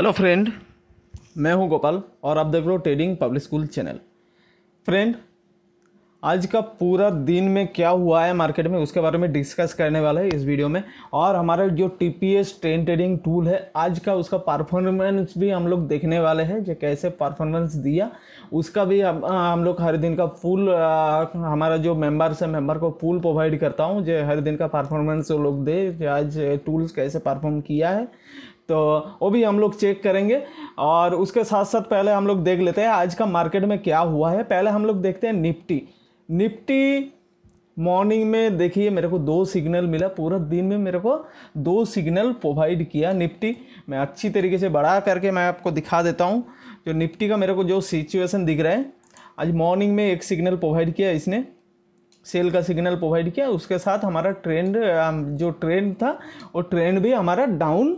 hello friend मैं हूं गोपाल और आप देख रहे हो trading public school channel friend आज का पूरा दिन में क्या हुआ है मार्केट में उसके बारे में डिस्कस करने वाला है इस वीडियो में और हमारा जो T P S trend trading tool है आज का उसका परफॉर्मेंस भी हम लोग देखने वाले हैं जो कैसे परफॉर्मेंस दिया उसका भी हम हम लोग हर दिन का फुल हमारा जो मेंबर है मेंबर को फुल प्रोवाइड करता हूँ जो हर दिन का परफॉर्मेंस वो लोग दे आज टूल्स कैसे परफॉर्म किया है तो वो भी हम लोग चेक करेंगे और उसके साथ साथ पहले हम लोग देख लेते हैं आज का मार्केट में क्या हुआ है पहले हम लोग देखते हैं निफ्टी निफ्टी मॉर्निंग में देखिए मेरे को दो सिग्नल मिला पूरा दिन में मेरे को दो सिग्नल प्रोवाइड किया निफ्टी मैं अच्छी तरीके से बढ़ा करके मैं आपको दिखा देता हूँ जो निफ्टी का मेरे को जो सिचुएसन दिख रहा है आज मॉर्निंग में एक सिग्नल प्रोवाइड किया इसने सेल का सिग्नल प्रोवाइड किया उसके साथ हमारा ट्रेंड जो ट्रेंड था वो ट्रेंड भी हमारा डाउन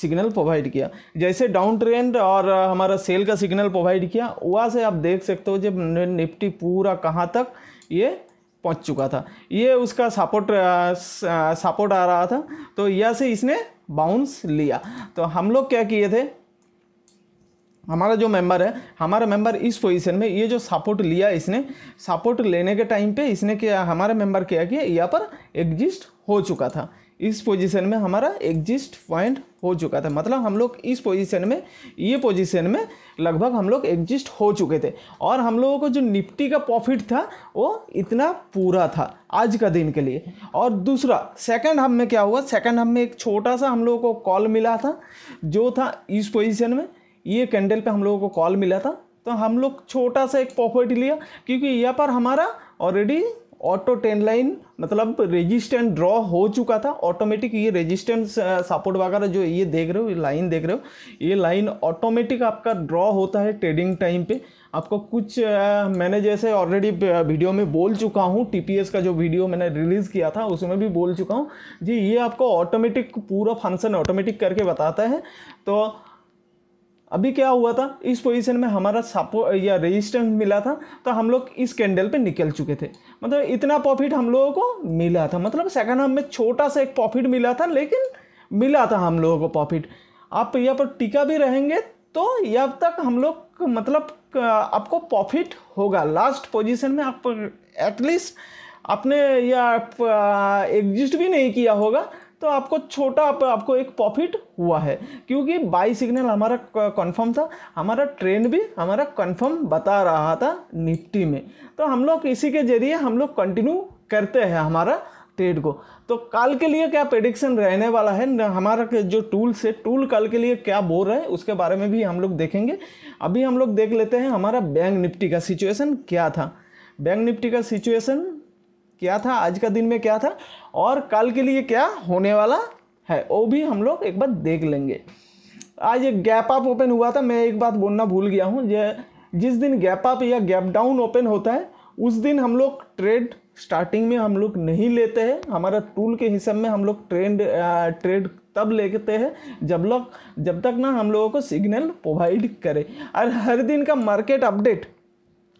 सिग्नल प्रोवाइड किया जैसे डाउन ट्रेंड और हमारा सेल का सिग्नल प्रोवाइड किया वहाँ से आप देख सकते हो जब निफ्टी पूरा कहाँ तक ये पहुँच चुका था ये उसका सपोर्ट सपोर्ट आ रहा था तो यह से इसने बाउंस लिया तो हम लोग क्या किए थे हमारा जो मेंबर है हमारा मेंबर इस पोजीशन में ये जो सपोर्ट लिया इसने सपोर्ट लेने के टाइम पे इसने क्या हमारा मेंबर क्या किया यहाँ पर एग्जिस्ट हो चुका था इस पोजीशन में हमारा एग्जिस्ट पॉइंट हो चुका था मतलब हम लोग इस पोजीशन में ये पोजीशन में लगभग हम लोग एग्जिस्ट हो चुके थे और हम लोगों को जो निफ्टी का प्रॉफिट था वो इतना पूरा था आज का दिन के लिए और दूसरा सेकंड हम में क्या हुआ सेकंड हम में एक छोटा सा हम लोगों को कॉल मिला था जो था इस पोजिशन में ये कैंडल पर हम लोगों को कॉल मिला था तो हम लोग छोटा सा एक प्रॉफिट लिया क्योंकि यहाँ पर हमारा ऑलरेडी ऑटो टेन लाइन मतलब रेजिस्टेंट ड्रॉ हो चुका था ऑटोमेटिक ये रेजिस्टेंस सपोर्ट वगैरह जो ये देख रहे हो ये लाइन देख रहे हो ये लाइन ऑटोमेटिक आपका ड्रॉ होता है ट्रेडिंग टाइम पे आपको कुछ मैंने जैसे ऑलरेडी वीडियो में बोल चुका हूँ टीपीएस का जो वीडियो मैंने रिलीज़ किया था उसमें भी बोल चुका हूँ जी ये आपको ऑटोमेटिक पूरा फंक्शन ऑटोमेटिक करके बताता है तो अभी क्या हुआ था इस पोजीशन में हमारा सपोर्ट या रेजिस्टेंस मिला था तो हम लोग इस कैंडल पे निकल चुके थे मतलब इतना प्रॉफिट हम लोगों को मिला था मतलब सेकंड हाफ में छोटा सा एक प्रॉफिट मिला था लेकिन मिला था हम लोगों को प्रॉफिट आप यहाँ पर टिका भी रहेंगे तो यहाँ तक हम लोग मतलब आपको प्रॉफिट होगा लास्ट पोजिशन में आप एटलीस्ट आपने या एग्जिस्ट भी नहीं किया होगा तो आपको छोटा आप, आपको एक प्रॉफिट हुआ है क्योंकि बाई सिग्नल हमारा कन्फर्म था हमारा ट्रेंड भी हमारा कन्फर्म बता रहा था निफ्टी में तो हम लोग इसी के जरिए हम लोग कंटिन्यू करते हैं हमारा ट्रेड को तो कल के लिए क्या प्रेडिक्शन रहने वाला है हमारा जो टूल्स है टूल कल के लिए क्या बोल रहा है उसके बारे में भी हम लोग देखेंगे अभी हम लोग देख लेते हैं हमारा बैंक निफ्टी का सिचुएशन क्या था बैंक निफ्टी का सिचुएशन क्या था आज का दिन में क्या था और कल के लिए क्या होने वाला है वो भी हम लोग एक बार देख लेंगे आज एक गैप अप ओपन हुआ था मैं एक बात बोलना भूल गया हूँ जिस दिन गैप अप या गैप डाउन ओपन होता है उस दिन हम लोग ट्रेड स्टार्टिंग में हम लोग नहीं लेते हैं हमारा टूल के हिसाब में हम लोग ट्रेंड ट्रेड तब लेते हैं जब लोग जब तक ना हम लोगों को सिग्नल प्रोवाइड करे और हर दिन का मार्केट अपडेट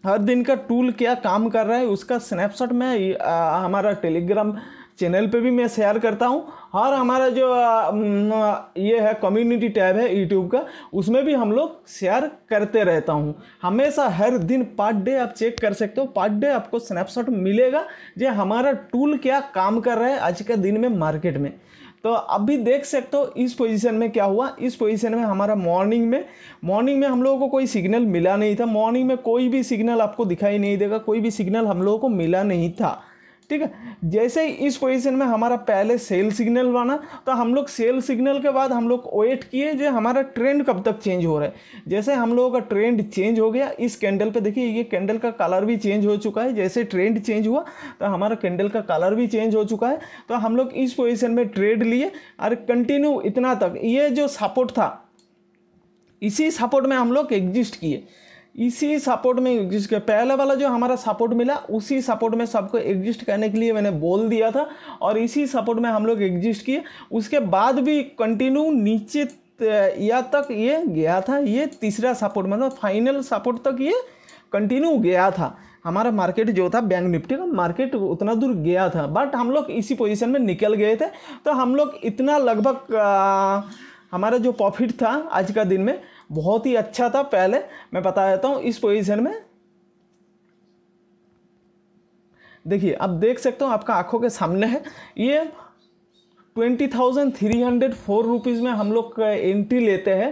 हर दिन का टूल क्या काम कर रहा है उसका स्नैपशॉट मैं आ, हमारा टेलीग्राम चैनल पे भी मैं शेयर करता हूँ और हमारा जो ये है कम्युनिटी टैब है यूट्यूब का उसमें भी हम लोग शेयर करते रहता हूँ हमेशा हर दिन पार्ट डे आप चेक कर सकते हो पार्ट डे आपको स्नैपशॉट मिलेगा जो हमारा टूल क्या काम कर रहा है आज के दिन में मार्केट में तो अब भी देख सकते हो इस पोजीशन में क्या हुआ इस पोजीशन में हमारा मॉर्निंग में मॉर्निंग में हम लोगों को कोई सिग्नल मिला नहीं था मॉर्निंग में कोई भी सिग्नल आपको दिखाई नहीं देगा कोई भी सिग्नल हम लोगों को मिला नहीं था ठीक है जैसे ही इस पोजीशन में हमारा पहले सेल सिग्नल बना तो हम लोग सेल सिग्नल के बाद हम लोग वेट किए जो हमारा ट्रेंड कब तक चेंज हो रहा है जैसे हम लोगों का ट्रेंड चेंज हो गया इस कैंडल पे देखिए ये कैंडल का कलर भी चेंज हो चुका है जैसे ट्रेंड चेंज हुआ तो हमारा कैंडल का कलर भी चेंज हो चुका है तो हम लोग इस पोजिशन में ट्रेड लिए और कंटिन्यू इतना तक ये जो सपोर्ट था इसी सपोर्ट में हम लोग एग्जिस्ट किए इसी सपोर्ट में एग्जिस्ट किया पहले वाला जो हमारा सपोर्ट मिला उसी सपोर्ट में सबको एग्जिस्ट करने के लिए मैंने बोल दिया था और इसी सपोर्ट में हम लोग एग्जिस्ट किए उसके बाद भी कंटिन्यू नीचे या तक ये गया था ये तीसरा सपोर्ट मतलब फाइनल सपोर्ट तक ये कंटिन्यू गया था हमारा मार्केट जो था बैंक निफ्टी का मार्केट उतना दूर गया था बट हम लोग इसी पोजीशन में निकल गए थे तो हम लोग इतना लगभग हमारा जो प्रॉफिट था आज का दिन में बहुत ही अच्छा था पहले मैं बता देता हूँ इस पोजीशन में देखिए आप देख सकते हो आपका आंखों के सामने है ये twenty thousand three hundred four rupees में हम लोग एंट्री लेते हैं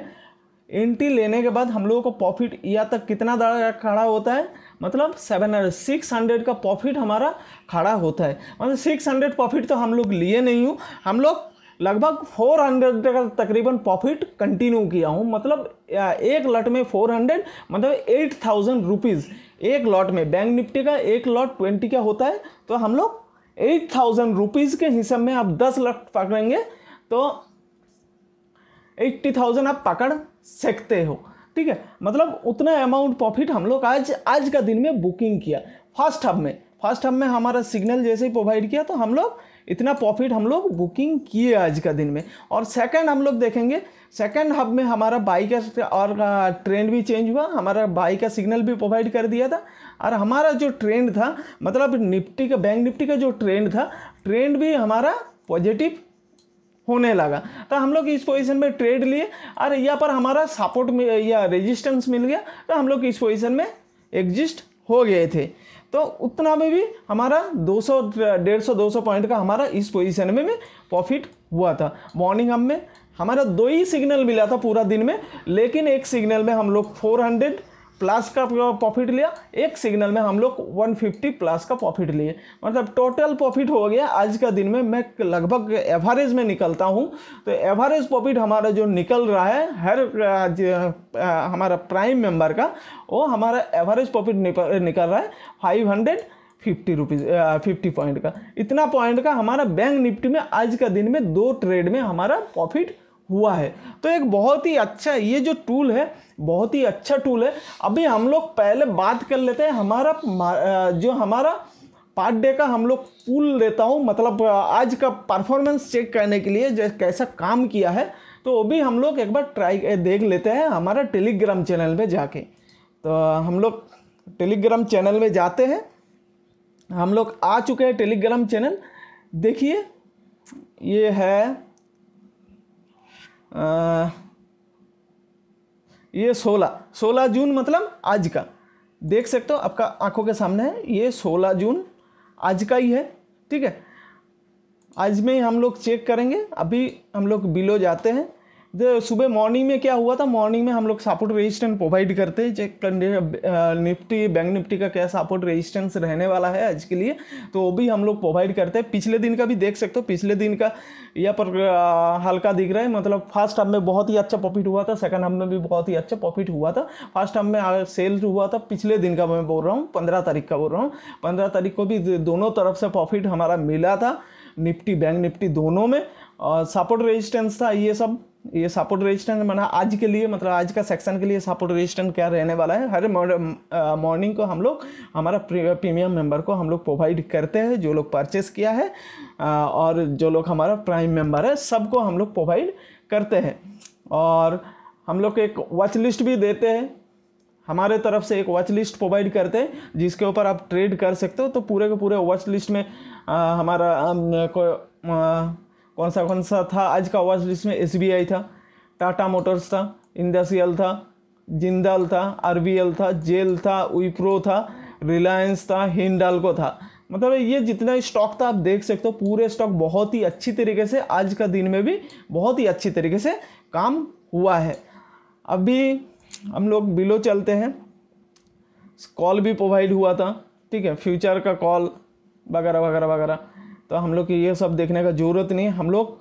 एंट्री लेने के बाद हम लोगों को प्रॉफिट या तक कितना खड़ा होता है मतलब सेवन हंड्रेड सिक्स हंड्रेड का प्रॉफिट हमारा खड़ा होता है मतलब सिक्स हंड्रेड प्रॉफिट तो हम लोग लिए नहीं हूँ हम लोग लगभग 400 का तकरीबन प्रॉफिट कंटिन्यू किया हूँ मतलब एक लॉट में 400 मतलब 8000 थाउजेंड रुपीज़ एक लॉट में बैंक निफ्टी का एक लॉट 20 का होता है तो हम लोग एट थाउजेंड रुपीज़ के हिसाब में आप 10 लॉट पकड़ेंगे तो 80000 आप पकड़ सकते हो ठीक है मतलब उतना अमाउंट प्रॉफिट हम लोग आज आज का दिन में बुकिंग किया फर्स्ट हब में फर्स्ट हब में हमारा सिग्नल जैसे ही प्रोवाइड किया तो हम लोग इतना प्रॉफिट हम लोग बुकिंग किए आज का दिन में और सेकंड हम लोग देखेंगे सेकंड हब में हमारा बाई का और ट्रेंड भी चेंज हुआ हमारा बाई का सिग्नल भी प्रोवाइड कर दिया था और हमारा जो ट्रेंड था मतलब निफ्टी का बैंक निफ्टी का जो ट्रेंड था ट्रेंड भी हमारा पॉजिटिव होने लगा तो हम लोग इस पोजीशन में ट्रेड लिए और यहाँ पर हमारा सपोर्ट या रेजिस्टेंस मिल गया तो हम लोग इस पोजीशन में एग्जिस्ट हो गए थे तो उतना में भी हमारा 200 150 सौ पॉइंट का हमारा इस पोजीशन में, भी प्रॉफिट हुआ था मॉर्निंग हम में हमारा दो ही सिग्नल मिला था पूरा दिन में लेकिन एक सिग्नल में हम लोग 400 प्लस का प्रॉफिट लिया एक सिग्नल में हम लोग 150 प्लस का प्रॉफिट लिए मतलब टोटल प्रॉफिट हो गया आज का दिन में मैं लगभग एवरेज में निकलता हूँ तो एवरेज प्रॉफिट हमारा जो निकल रहा है हर हमारा प्राइम मेंबर का वो हमारा एवरेज प्रॉफिट निकल रहा है five hundred fifty rupees fifty point का इतना पॉइंट का हमारा बैंक निफ्टी में आज का दिन में दो ट्रेड में हमारा प्रॉफिट हुआ है तो एक बहुत ही अच्छा ये जो टूल है बहुत ही अच्छा टूल है अभी हम लोग पहले बात कर लेते हैं हमारा जो हमारा पार्ट डे का हम लोग पूल लेता हूँ मतलब आज का परफॉर्मेंस चेक करने के लिए जैसे कैसा काम किया है तो वो भी हम लोग एक बार ट्राई देख लेते हैं हमारा टेलीग्राम चैनल में जाके तो हम लोग टेलीग्राम चैनल में जाते हैं हम लोग आ चुके हैं टेलीग्राम चैनल देखिए ये है आ, ये सोलह सोलह जून मतलब आज का देख सकते हो आपका आंखों के सामने है ये सोलह जून आज का ही है ठीक है आज में ही हम लोग चेक करेंगे अभी हम लोग बिलो जाते हैं सुबह मॉर्निंग में क्या हुआ था मॉर्निंग में हम लोग सपोर्ट रेजिस्टेंस प्रोवाइड करते हैं चेक निफ्टी बैंक निफ्टी का क्या सपोर्ट रेजिस्टेंस रहने वाला है आज के लिए तो वो भी हम लोग प्रोवाइड करते हैं पिछले दिन का भी देख सकते हो पिछले दिन का यह पर हल्का दिख रहा है मतलब फर्स्ट हाफ में बहुत ही अच्छा प्रॉफिट हुआ था सेकंड हाफ में भी बहुत ही अच्छा प्रॉफिट हुआ था फर्स्ट हाफ में सेल हुआ था पिछले दिन का मैं बोल रहा हूँ पंद्रह तारीख का बोल रहा हूँ पंद्रह तारीख को भी दोनों तरफ से प्रॉफिट हमारा मिला था निफ्टी बैंक निफ्टी दोनों में और सपोर्ट रेजिस्टेंस था ये सब ये सपोर्ट रेजिस्टेंस मैंने आज के लिए मतलब आज का सेक्शन के लिए सपोर्ट रेजिस्टेंस क्या रहने वाला है हर मॉर्निंग को हम लोग हमारा प्रीमियम मेंबर को हम लोग प्रोवाइड करते हैं जो लोग परचेस किया है और जो लोग हमारा प्राइम मेंबर है सबको हम लोग प्रोवाइड करते हैं और हम लोग एक वॉच लिस्ट भी देते हैं हमारे तरफ से एक वॉच लिस्ट प्रोवाइड करते हैं जिसके ऊपर आप ट्रेड कर सकते हो तो पूरे के पूरे वॉच लिस्ट में आ, हमारा आ, को, आ, कौन सा कौन सा था आज का वॉच लिस्ट में एस था टाटा मोटर्स था इंडस्ट्रियल था जिंदल था आर था जेल था विप्रो था रिलायंस था हिंडालको था मतलब ये जितना स्टॉक था आप देख सकते हो पूरे स्टॉक बहुत ही अच्छी तरीके से आज का दिन में भी बहुत ही अच्छी तरीके से काम हुआ है अभी हम लोग बिलो चलते हैं कॉल भी प्रोवाइड हुआ था ठीक है फ्यूचर का कॉल वगैरह वगैरह वगैरह तो हम लोग की ये सब देखने का ज़रूरत नहीं हम लोग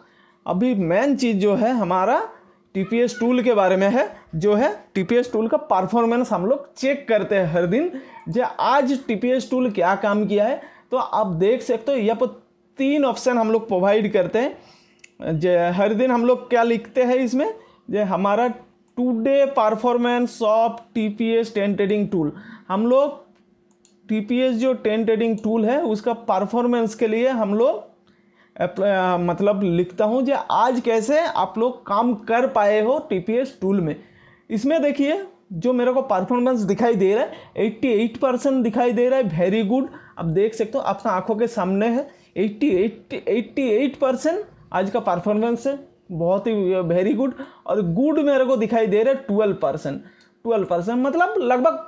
अभी मेन चीज़ जो है हमारा टी पी एस टूल के बारे में है जो है टी पी एस टूल का परफॉर्मेंस हम लोग चेक करते हैं हर दिन जो आज टी पी एस टूल क्या काम किया है तो आप देख सकते हो यह पर तीन ऑप्शन हम लोग प्रोवाइड करते हैं जो हर दिन हम लोग क्या लिखते हैं इसमें जो हमारा today performance of T P S trading tool हम लोग टीपीएस जो टेन ट्रेडिंग टूल है उसका परफॉर्मेंस के लिए हम लोग मतलब लिखता हूँ जो आज कैसे आप लोग काम कर पाए हो टीपीएस टूल में इसमें देखिए जो मेरे को परफॉर्मेंस दिखाई दे रहा है 88 परसेंट दिखाई दे रहा है वेरी गुड आप देख सकते हो आपका आंखों के सामने है 88 88 परसेंट आज का परफॉर्मेंस है बहुत ही वेरी गुड और गुड मेरे को दिखाई दे रहा है ट्वेल्व परसेंट ट्वेल्व परसेंट मतलब लगभग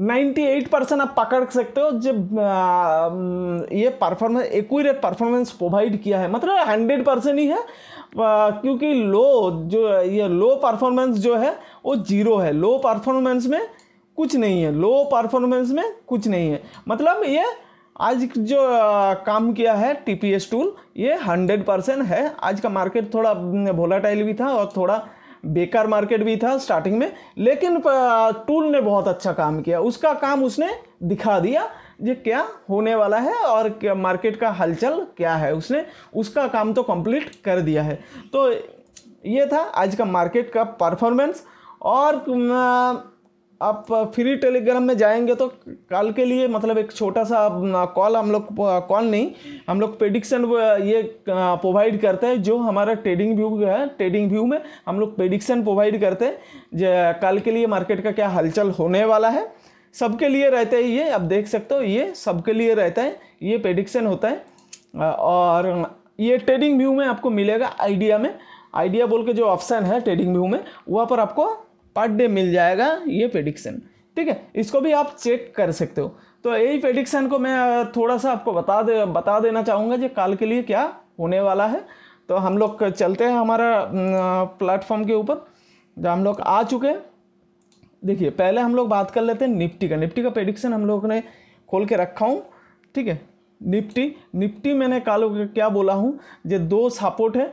98 परसेंट आप पकड़ सकते हो जब ये परफॉर्मेंस एक्यूरेट परफॉर्मेंस प्रोवाइड किया है मतलब 100 परसेंट ही है क्योंकि लो जो ये लो परफॉर्मेंस जो है वो जीरो है लो परफॉर्मेंस में कुछ नहीं है लो परफॉर्मेंस में कुछ नहीं है मतलब ये आज जो काम किया है टी पी एस टूल ये हंड्रेड परसेंट है आज का मार्केट थोड़ा वोलाटाइल भी था और थोड़ा बेकार मार्केट भी था स्टार्टिंग में लेकिन टूल ने बहुत अच्छा काम किया उसका काम उसने दिखा दिया ये क्या होने वाला है और क्या मार्केट का हलचल क्या है उसने उसका काम तो कंप्लीट कर दिया है तो ये था आज का मार्केट का परफॉर्मेंस और आप फ्री टेलीग्राम में जाएंगे तो कल के लिए मतलब एक छोटा सा कॉल हम लोग कॉल नहीं हम लोग प्रेडिक्शन ये प्रोवाइड करते हैं जो हमारा ट्रेडिंग व्यू है ट्रेडिंग व्यू में हम लोग प्रेडिक्शन प्रोवाइड करते हैं कल के लिए मार्केट का क्या हलचल होने वाला है सबके लिए रहता है ये आप देख सकते हो ये सबके लिए रहता है ये प्रेडिक्शन होता है और ये ट्रेडिंग व्यू में आपको मिलेगा आइडिया में आइडिया बोल के जो ऑप्शन है ट्रेडिंग व्यू में वहाँ पर आपको पर डे मिल जाएगा ये प्रेडिक्शन ठीक है इसको भी आप चेक कर सकते हो तो यही प्रेडिक्शन को मैं थोड़ा सा आपको बता दे बता देना चाहूँगा कि काल के लिए क्या होने वाला है तो हम लोग चलते हैं हमारा प्लेटफॉर्म के ऊपर जो हम लोग आ चुके हैं देखिए पहले हम लोग बात कर लेते हैं निफ्टी का निफ्टी का प्रेडिक्शन हम लोग ने खोल के रखा हूँ ठीक है निफ्टी निफ्टी मैंने काल क्या बोला हूँ जो दो सपोर्ट है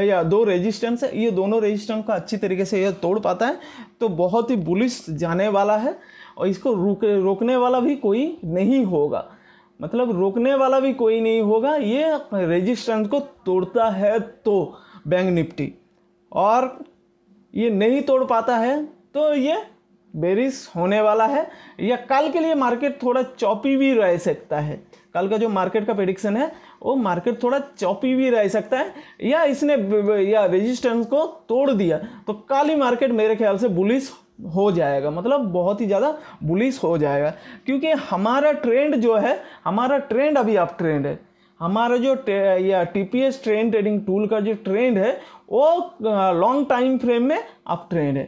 या दो रेजिस्टेंस है ये दोनों रेजिस्टेंस को अच्छी तरीके से यह तोड़ पाता है तो बहुत ही बुलिस जाने वाला है और इसको रोक रोकने वाला भी कोई नहीं होगा मतलब रोकने वाला भी कोई नहीं होगा ये रेजिस्टेंस को तोड़ता है तो बैंक निफ्टी और ये नहीं तोड़ पाता है तो ये बेरिस होने वाला है या कल के लिए मार्केट थोड़ा चौपी भी रह सकता है कल का जो मार्केट का प्रेडिक्शन है वो मार्केट थोड़ा चौपी भी रह सकता है या इसने या रेजिस्टेंस को तोड़ दिया तो कल ही मार्केट मेरे ख्याल से बुलिस हो जाएगा मतलब बहुत ही ज़्यादा बुलिस हो जाएगा क्योंकि हमारा ट्रेंड जो है हमारा ट्रेंड अभी अप ट्रेंड है हमारा जो या T P S trend trading tool का जो ट्रेंड है वो लॉन्ग टाइम फ्रेम में अप ट्रेंड है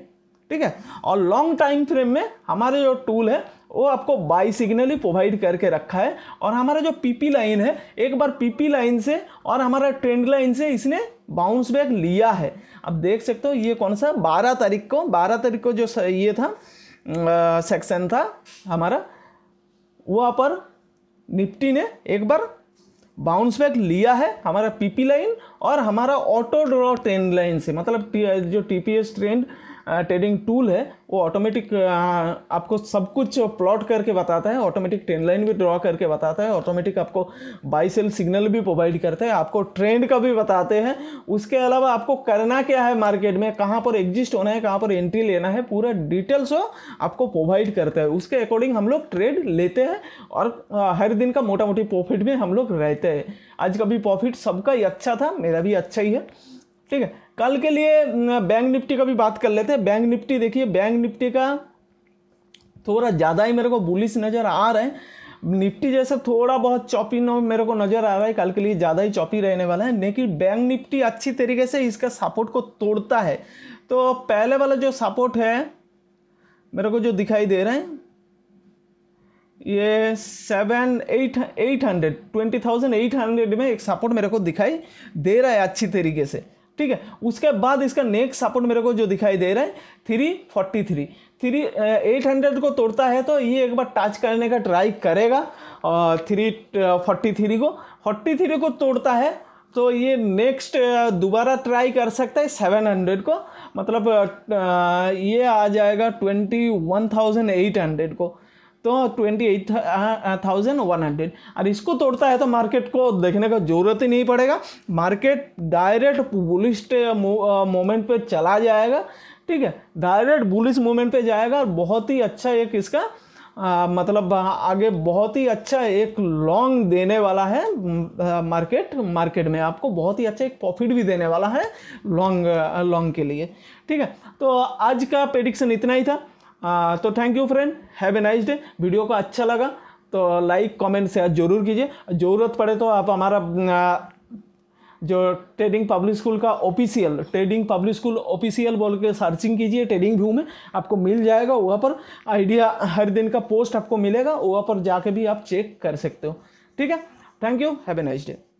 ठीक है और लॉन्ग टाइम फ्रेम में हमारे जो टूल है वो आपको बाई सिग्नल ही प्रोवाइड करके रखा है और हमारा जो पीपी लाइन है एक बार पीपी लाइन से और हमारा ट्रेंड लाइन से इसने बाउंस बैक लिया है अब देख सकते हो ये कौन सा बारह तारीख को बारह तारीख को जो ये था सेक्शन था हमारा वहाँ पर निफ्टी ने एक बार बाउंस बैक लिया है हमारा पीपी लाइन और हमारा ऑटो ड्रॉ ट्रेंड लाइन से मतलब जो टीपीएस ट्रेंड ट्रेडिंग टूल है वो ऑटोमेटिक आपको सब कुछ प्लॉट करके बताता है ऑटोमेटिक ट्रेंड लाइन भी ड्रॉ करके बताता है ऑटोमेटिक आपको बाई सेल सिग्नल भी प्रोवाइड करता है आपको ट्रेंड का भी बताते हैं उसके अलावा आपको करना क्या है मार्केट में कहाँ पर एग्जिस्ट होना है कहाँ पर एंट्री लेना है पूरा डिटेल्स आपको प्रोवाइड करता है उसके अकॉर्डिंग हम लोग ट्रेड लेते हैं और हर दिन का मोटा मोटी प्रॉफिट में हम लोग रहते हैं आज का भी प्रॉफिट सबका ही अच्छा था मेरा भी अच्छा ही है ठीक है कल के लिए बैंक निफ्टी का भी बात कर लेते हैं बैंक निफ्टी देखिए बैंक निफ्टी का थोड़ा ज़्यादा ही मेरे को बुलिस नज़र आ रहा है निफ्टी जैसा थोड़ा बहुत चौपी मेरे को नज़र आ रहा है कल के लिए ज़्यादा ही चौपी रहने वाला है लेकिन बैंक निफ्टी अच्छी तरीके से इसका सपोर्ट को तोड़ता है तो पहले वाला जो सपोर्ट है मेरे को जो दिखाई दे रहे हैं ये seven eight eight hundred twenty thousand eight hundred में एक सपोर्ट मेरे को दिखाई दे रहा है अच्छी तरीके से ठीक है उसके बाद इसका नेक्स्ट सपोर्ट मेरे को जो दिखाई दे रहा है three forty three three eight hundred को तोड़ता है तो ये एक बार टच करने का ट्राई करेगा थ्री फोर्टी थ्री को फोर्टी थ्री को तोड़ता है तो ये नेक्स्ट दोबारा ट्राई कर सकता है सेवन हंड्रेड को मतलब ये आ जाएगा twenty one thousand eight hundred को तो twenty eight thousand one hundred और इसको तोड़ता है तो मार्केट को देखने का ज़रूरत ही नहीं पड़ेगा मार्केट डायरेक्ट बुलिस्ट मोमेंट पे चला जाएगा ठीक है डायरेक्ट बुलिस मोमेंट पे जाएगा और बहुत ही अच्छा एक इसका आ, uh, मतलब uh, आगे बहुत ही अच्छा एक लॉन्ग देने वाला है मार्केट mm, मार्केट uh, में आपको बहुत ही अच्छा एक प्रॉफिट भी देने वाला है लॉन्ग लॉन्ग के लिए ठीक है तो आज का प्रेडिक्शन इतना ही था आ, तो thank you friend have a nice day video को अच्छा लगा तो लाइक कमेंट शेयर जरूर कीजिए ज़रूरत पड़े तो आप हमारा जो ट्रेडिंग पब्लिक स्कूल का official trading public school official बोल के सर्चिंग कीजिए ट्रेडिंग व्यू में आपको मिल जाएगा वहाँ पर आइडिया हर दिन का पोस्ट आपको मिलेगा वहाँ पर जाके भी आप चेक कर सकते हो ठीक है thank you have a nice day